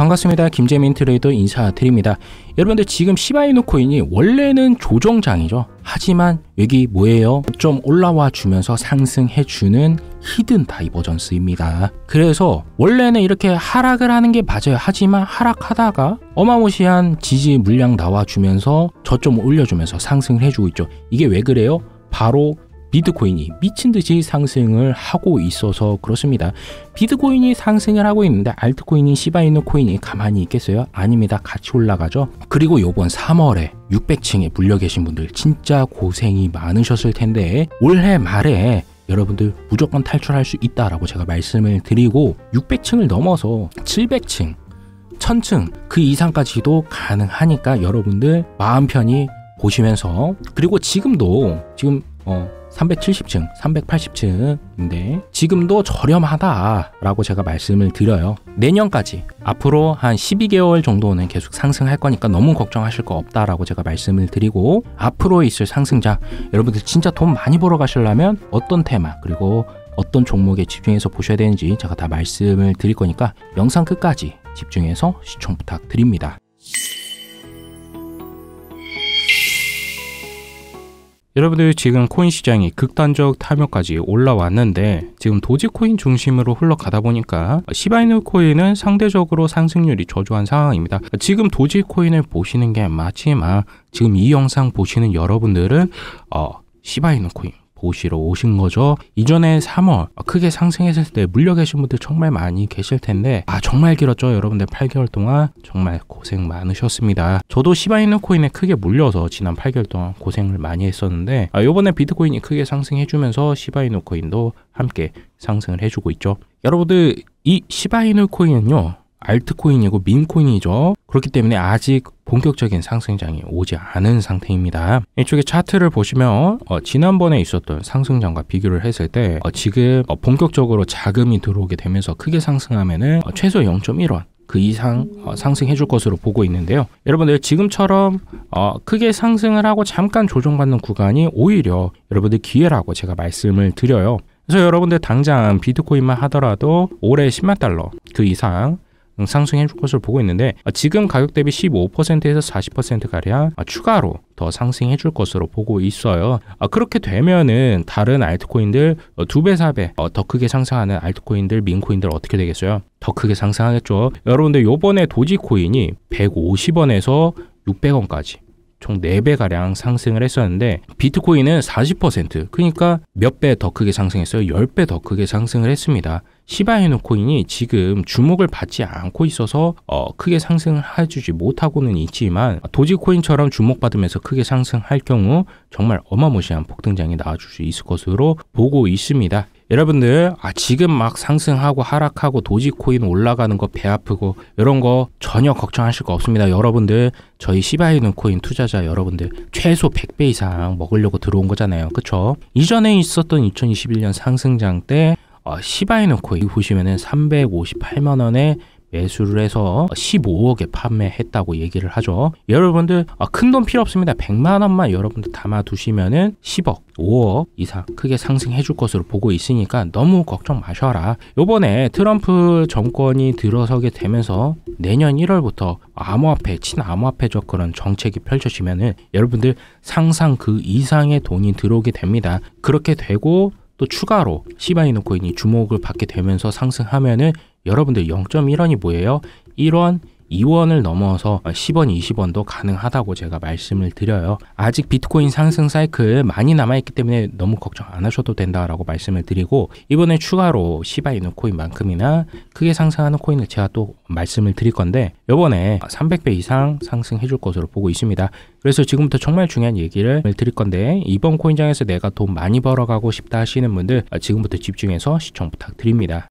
반갑습니다. 김재민 트레이더 인사드립니다. 여러분들 지금 시바이누 코인이 원래는 조정장이죠. 하지만 여기 뭐예요? 좀 올라와 주면서 상승해 주는 히든 다이버전스입니다. 그래서 원래는 이렇게 하락을 하는 게 맞아요. 하지만 하락하다가 어마무시한 지지 물량 나와 주면서 저점 올려주면서 상승을 해주고 있죠. 이게 왜 그래요? 바로 비트코인이 미친 듯이 상승을 하고 있어서 그렇습니다. 비트코인이 상승을 하고 있는데 알트코인인 시바이누 코인이 가만히 있겠어요? 아닙니다. 같이 올라가죠. 그리고 요번 3월에 600층에 물려 계신 분들 진짜 고생이 많으셨을 텐데 올해 말에 여러분들 무조건 탈출할 수 있다라고 제가 말씀을 드리고 600층을 넘어서 700층, 1000층 그 이상까지도 가능하니까 여러분들 마음 편히 보시면서 그리고 지금도 지금 어 370층, 380층인데 지금도 저렴하다라고 제가 말씀을 드려요. 내년까지 앞으로 한 12개월 정도는 계속 상승할 거니까 너무 걱정하실 거 없다라고 제가 말씀을 드리고 앞으로 있을 상승장 여러분들 진짜 돈 많이 벌어 가시려면 어떤 테마 그리고 어떤 종목에 집중해서 보셔야 되는지 제가 다 말씀을 드릴 거니까 영상 끝까지 집중해서 시청 부탁드립니다. 여러분들 지금 코인 시장이 극단적 탐욕까지 올라왔는데 지금 도지코인 중심으로 흘러가다 보니까 시바이누 코인은 상대적으로 상승률이 저조한 상황입니다. 지금 도지코인을 보시는 게맞지만 지금 이 영상 보시는 여러분들은 어, 시바이누 코인 보시러 오신 거죠. 이전에 3월 아, 크게 상승했을 때 물려 계신 분들 정말 많이 계실 텐데 아 정말 길었죠. 여러분들 8개월 동안 정말 고생 많으셨습니다. 저도 시바이누 코인에 크게 물려서 지난 8개월 동안 고생을 많이 했었는데 아, 이번에 비트코인이 크게 상승해주면서 시바이누 코인도 함께 상승을 해주고 있죠. 여러분들 이 시바이누 코인은요 알트코인이고 민코인이죠. 그렇기 때문에 아직 본격적인 상승장이 오지 않은 상태입니다. 이쪽에 차트를 보시면 어, 지난번에 있었던 상승장과 비교를 했을 때 어, 지금 어, 본격적으로 자금이 들어오게 되면서 크게 상승하면 어, 최소 0.1원 그 이상 어, 상승해 줄 것으로 보고 있는데요. 여러분들 지금처럼 어, 크게 상승을 하고 잠깐 조정받는 구간이 오히려 여러분들 기회라고 제가 말씀을 드려요. 그래서 여러분들 당장 비트코인만 하더라도 올해 10만 달러 그 이상 음, 상승해 줄 것을 보고 있는데 아, 지금 가격 대비 15%에서 40%가량 아, 추가로 더 상승해 줄 것으로 보고 있어요. 아, 그렇게 되면은 다른 알트코인들 어, 두 배, 사배더 어, 크게 상승하는 알트코인들, 민코인들 어떻게 되겠어요? 더 크게 상승하겠죠. 여러분들 요번에 도지코인이 150원에서 600원까지 총 4배가량 상승을 했었는데 비트코인은 40% 그러니까 몇 배 더 크게 상승했어요. 10배 더 크게 상승을 했습니다. 시바이노코인이 지금 주목을 받지 않고 있어서 어, 크게 상승을 해주지 못하고는 있지만 도지코인처럼 주목받으면서 크게 상승할 경우 정말 어마무시한 폭등장이 나와줄 수 있을 것으로 보고 있습니다. 여러분들 아 지금 막 상승하고 하락하고 도지코인 올라가는 거 배 아프고 이런 거 전혀 걱정하실 거 없습니다. 여러분들 저희 시바이눈 코인 투자자 여러분들 최소 100배 이상 먹으려고 들어온 거잖아요. 그쵸? 이전에 있었던 2021년 상승장 때 어, 시바이누코인 보시면은 358만 원에 매수를 해서 15억에 판매했다고 얘기를 하죠. 여러분들 아, 큰돈 필요 없습니다. 100만 원만 여러분들 담아 두시면은 10억, 5억 이상 크게 상승해 줄 것으로 보고 있으니까 너무 걱정 마셔라. 요번에 트럼프 정권이 들어서게 되면서 내년 1월부터 암호화폐, 친암호화폐적 그런 정책이 펼쳐지면은 여러분들 상상 그 이상의 돈이 들어오게 됩니다. 그렇게 되고 또 추가로 시바이노코인이 주목을 받게 되면서 상승하면은 여러분들 0.1원이 뭐예요? 1원, 2원을 넘어서 10원, 20원도 가능하다고 제가 말씀을 드려요. 아직 비트코인 상승 사이클 많이 남아있기 때문에 너무 걱정 안 하셔도 된다라고 말씀을 드리고 이번에 추가로 시바이누 코인만큼이나 크게 상승하는 코인을 제가 또 말씀을 드릴 건데 이번에 300배 이상 상승해 줄 것으로 보고 있습니다. 그래서 지금부터 정말 중요한 얘기를 드릴 건데 이번 코인장에서 내가 돈 많이 벌어가고 싶다 하시는 분들 지금부터 집중해서 시청 부탁드립니다.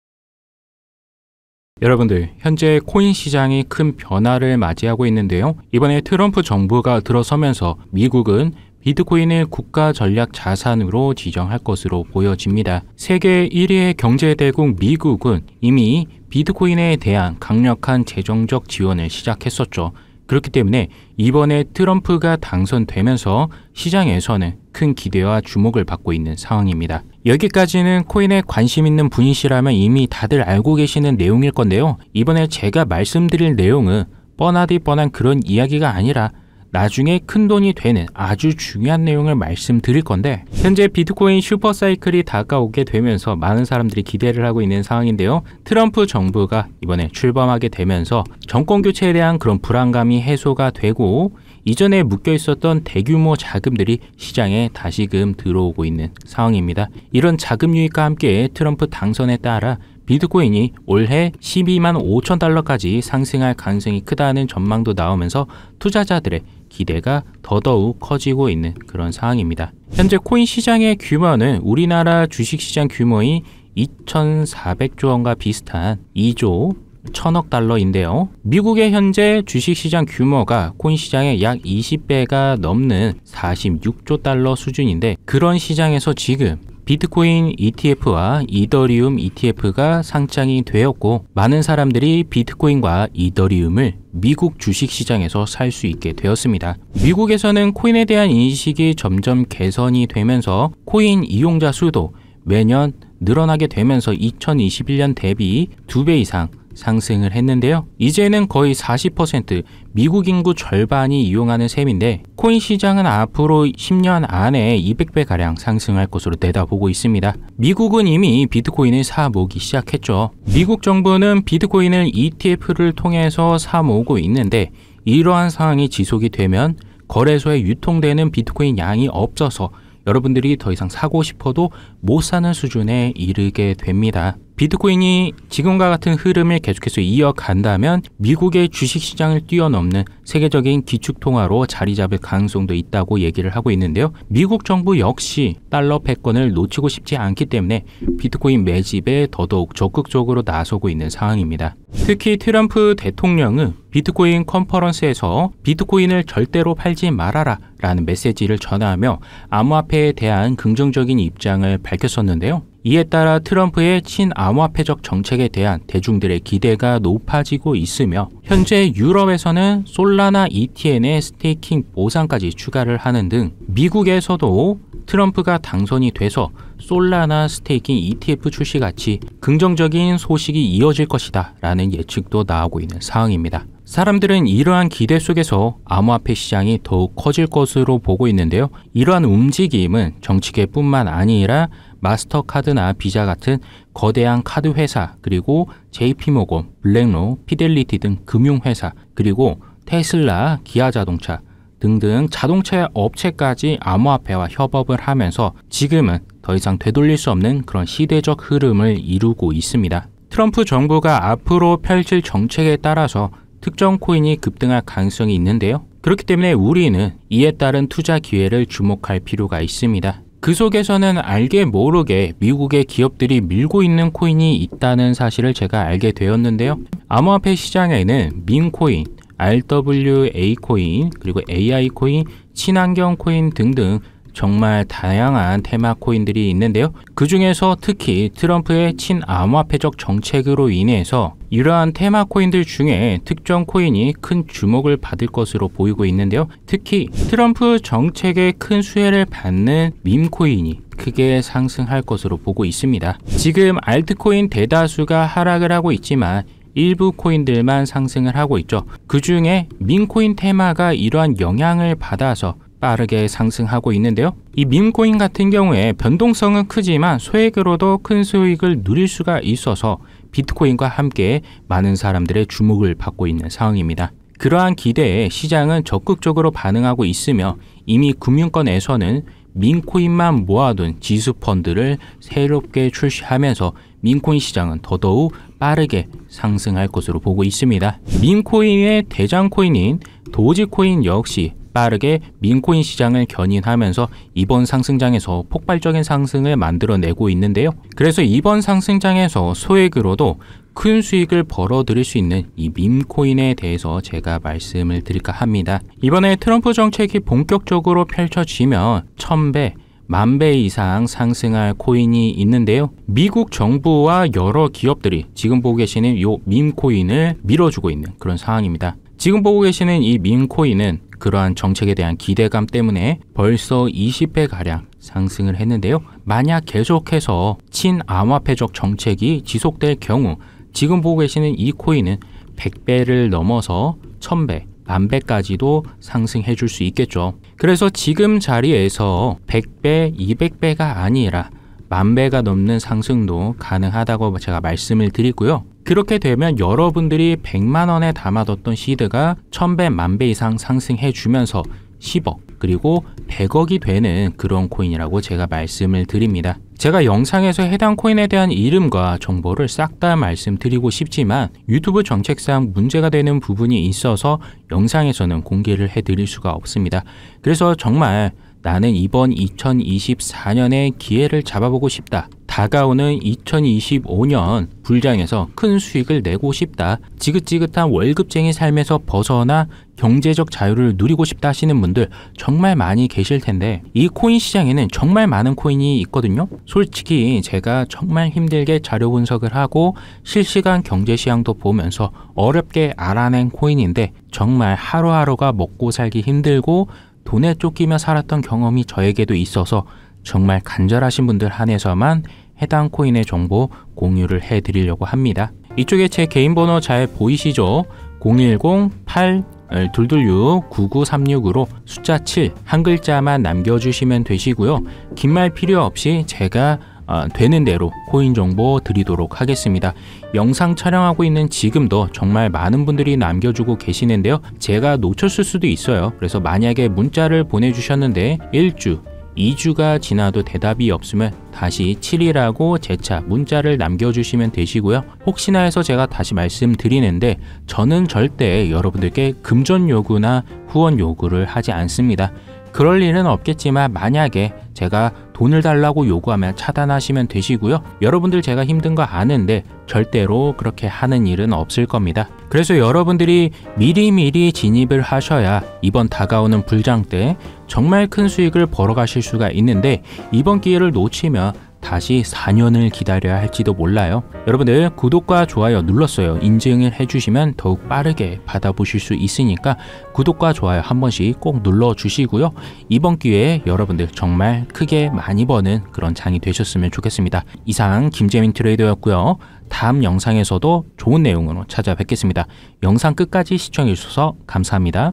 여러분들, 현재 코인 시장이 큰 변화를 맞이하고 있는데요. 이번에 트럼프 정부가 들어서면서 미국은 비트코인을 국가 전략 자산으로 지정할 것으로 보여집니다. 세계 1위의 경제대국 미국은 이미 비트코인에 대한 강력한 재정적 지원을 시작했었죠. 그렇기 때문에 이번에 트럼프가 당선되면서 시장에서는 큰 기대와 주목을 받고 있는 상황입니다. 여기까지는 코인에 관심 있는 분이시라면 이미 다들 알고 계시는 내용일 건데요. 이번에 제가 말씀드릴 내용은 뻔하디 뻔한 그런 이야기가 아니라 나중에 큰돈이 되는 아주 중요한 내용을 말씀드릴 건데 현재 비트코인 슈퍼사이클이 다가오게 되면서 많은 사람들이 기대를 하고 있는 상황인데요. 트럼프 정부가 이번에 출범하게 되면서 정권 교체에 대한 그런 불안감이 해소가 되고 이전에 묶여 있었던 대규모 자금들이 시장에 다시금 들어오고 있는 상황입니다. 이런 자금 유입과 함께 트럼프 당선에 따라 비트코인이 올해 12만 5천 달러까지 상승할 가능성이 크다는 전망도 나오면서 투자자들의 기대가 더더욱 커지고 있는 그런 상황입니다. 현재 코인 시장의 규모는 우리나라 주식시장 규모의 2,400조 원과 비슷한 2조 1 천억 달러인데요. 미국의 현재 주식시장 규모가 코인시장의 약 20배가 넘는 46조 달러 수준인데 그런 시장에서 지금 비트코인 ETF와 이더리움 ETF가 상장이 되었고 많은 사람들이 비트코인과 이더리움을 미국 주식시장에서 살 수 있게 되었습니다. 미국에서는 코인에 대한 인식이 점점 개선이 되면서 코인 이용자 수도 매년 늘어나게 되면서 2021년 대비 2배 이상 상승을 했는데요. 이제는 거의 40% 미국 인구 절반이 이용하는 셈인데 코인 시장은 앞으로 10년 안에 200배가량 상승할 것으로 내다보고 있습니다. 미국은 이미 비트코인을 사 모으기 시작했죠. 미국 정부는 비트코인을 ETF를 통해서 사 모으고 있는데 이러한 상황이 지속이 되면 거래소에 유통되는 비트코인 양이 없어서 여러분들이 더 이상 사고 싶어도 못 사는 수준에 이르게 됩니다. 비트코인이 지금과 같은 흐름을 계속해서 이어간다면 미국의 주식시장을 뛰어넘는 세계적인 기축통화로 자리 잡을 가능성도 있다고 얘기를 하고 있는데요. 미국 정부 역시 달러 패권을 놓치고 싶지 않기 때문에 비트코인 매집에 더더욱 적극적으로 나서고 있는 상황입니다. 특히 트럼프 대통령은 비트코인 컨퍼런스에서 비트코인을 절대로 팔지 말아라 라는 메시지를 전하며 암호화폐에 대한 긍정적인 입장을 밝혔었는데요. 이에 따라 트럼프의 친암호화폐적 정책에 대한 대중들의 기대가 높아지고 있으며 현재 유럽에서는 솔라나 ETN의 스테이킹 보상까지 추가를 하는 등 미국에서도 트럼프가 당선이 돼서 솔라나 스테이킹 ETF 출시 같이 긍정적인 소식이 이어질 것이다 라는 예측도 나오고 있는 상황입니다. 사람들은 이러한 기대 속에서 암호화폐 시장이 더욱 커질 것으로 보고 있는데요. 이러한 움직임은 정치계뿐만 아니라 마스터카드나 비자 같은 거대한 카드 회사, 그리고 JP모건, 블랙로, 피델리티 등 금융회사, 그리고 테슬라, 기아자동차 등등 자동차 업체까지 암호화폐와 협업을 하면서 지금은 더 이상 되돌릴 수 없는 그런 시대적 흐름을 이루고 있습니다. 트럼프 정부가 앞으로 펼칠 정책에 따라서 특정 코인이 급등할 가능성이 있는데요. 그렇기 때문에 우리는 이에 따른 투자 기회를 주목할 필요가 있습니다. 그 속에서는 알게 모르게 미국의 기업들이 밀고 있는 코인이 있다는 사실을 제가 알게 되었는데요. 암호화폐 시장에는 민코인, RWA 코인, 그리고 AI 코인, 친환경 코인 등등 정말 다양한 테마 코인들이 있는데요. 그 중에서 특히 트럼프의 친암호화폐적 정책으로 인해서 이러한 테마 코인들 중에 특정 코인이 큰 주목을 받을 것으로 보이고 있는데요. 특히 트럼프 정책에 큰 수혜를 받는 민코인이 크게 상승할 것으로 보고 있습니다. 지금 알트코인 대다수가 하락을 하고 있지만 일부 코인들만 상승을 하고 있죠. 그 중에 민코인 테마가 이러한 영향을 받아서 빠르게 상승하고 있는데요. 이 밈코인 같은 경우에 변동성은 크지만 소액으로도 큰 수익을 누릴 수가 있어서 비트코인과 함께 많은 사람들의 주목을 받고 있는 상황입니다. 그러한 기대에 시장은 적극적으로 반응하고 있으며 이미 금융권에서는 민코인만 모아둔 지수 펀드를 새롭게 출시하면서 민코인 시장은 더더욱 빠르게 상승할 것으로 보고 있습니다. 민코인의 대장코인인 도지코인 역시 빠르게 민코인 시장을 견인하면서 이번 상승장에서 폭발적인 상승을 만들어내고 있는데요. 그래서 이번 상승장에서 소액으로도 큰 수익을 벌어들일 수 있는 이 밈코인에 대해서 제가 말씀을 드릴까 합니다. 이번에 트럼프 정책이 본격적으로 펼쳐지면 1000배, 만배 이상 상승할 코인이 있는데요. 미국 정부와 여러 기업들이 지금 보고 계시는 이 밈코인을 밀어주고 있는 그런 상황입니다. 지금 보고 계시는 이 밈코인은 그러한 정책에 대한 기대감 때문에 벌써 20배가량 상승을 했는데요. 만약 계속해서 친암화폐적 정책이 지속될 경우 지금 보고 계시는 이 코인은 100배를 넘어서 1000배, 만배까지도 상승해 줄 수 있겠죠. 그래서 지금 자리에서 100배, 200배가 아니라 만 배가 넘는 상승도 가능하다고 제가 말씀을 드리고요. 그렇게 되면 여러분들이 100만 원에 담아뒀던 시드가 1000배, 만 배 이상 상승해 주면서 10억 그리고 100억이 되는 그런 코인이라고 제가 말씀을 드립니다. 제가 영상에서 해당 코인에 대한 이름과 정보를 싹 다 말씀드리고 싶지만 유튜브 정책상 문제가 되는 부분이 있어서 영상에서는 공개를 해드릴 수가 없습니다. 그래서 정말 나는 이번 2024년에 기회를 잡아보고 싶다. 다가오는 2025년 불장에서 큰 수익을 내고 싶다. 지긋지긋한 월급쟁이 삶에서 벗어나 경제적 자유를 누리고 싶다 하시는 분들 정말 많이 계실 텐데 이 코인 시장에는 정말 많은 코인이 있거든요. 솔직히 제가 정말 힘들게 자료 분석을 하고 실시간 경제 시향도 보면서 어렵게 알아낸 코인인데 정말 하루하루가 먹고 살기 힘들고 돈에 쫓기며 살았던 경험이 저에게도 있어서 정말 간절하신 분들 한해서만 해당 코인의 정보 공유를 해드리려고 합니다. 이쪽에 제 개인 번호 잘 보이시죠? 0 1 0 8 2 2 6 9 9 3 6으로 숫자 7 한 글자만 남겨주시면 되시고요. 긴 말 필요 없이 제가 아, 되는 대로 코인 정보 드리도록 하겠습니다. 영상 촬영하고 있는 지금도 정말 많은 분들이 남겨주고 계시는데요. 제가 놓쳤을 수도 있어요. 그래서 만약에 문자를 보내주셨는데 1주, 2주가 지나도 대답이 없으면 다시 7이라고 재차 문자를 남겨주시면 되시고요. 혹시나 해서 제가 다시 말씀드리는데 저는 절대 여러분들께 금전 요구나 후원 요구를 하지 않습니다. 그럴 일은 없겠지만 만약에 제가 돈을 달라고 요구하면 차단하시면 되시고요. 여러분들 제가 힘든 거 아는데 절대로 그렇게 하는 일은 없을 겁니다. 그래서 여러분들이 미리미리 진입을 하셔야 이번 다가오는 불장 때 정말 큰 수익을 벌어가실 수가 있는데 이번 기회를 놓치면 다시 4년을 기다려야 할지도 몰라요. 여러분들 구독과 좋아요 눌렀어요. 인증을 해주시면 더욱 빠르게 받아보실 수 있으니까 구독과 좋아요 한 번씩 꼭 눌러주시고요. 이번 기회에 여러분들 정말 크게 많이 버는 그런 장이 되셨으면 좋겠습니다. 이상 김재민 트레이더였고요. 다음 영상에서도 좋은 내용으로 찾아뵙겠습니다. 영상 끝까지 시청해주셔서 감사합니다.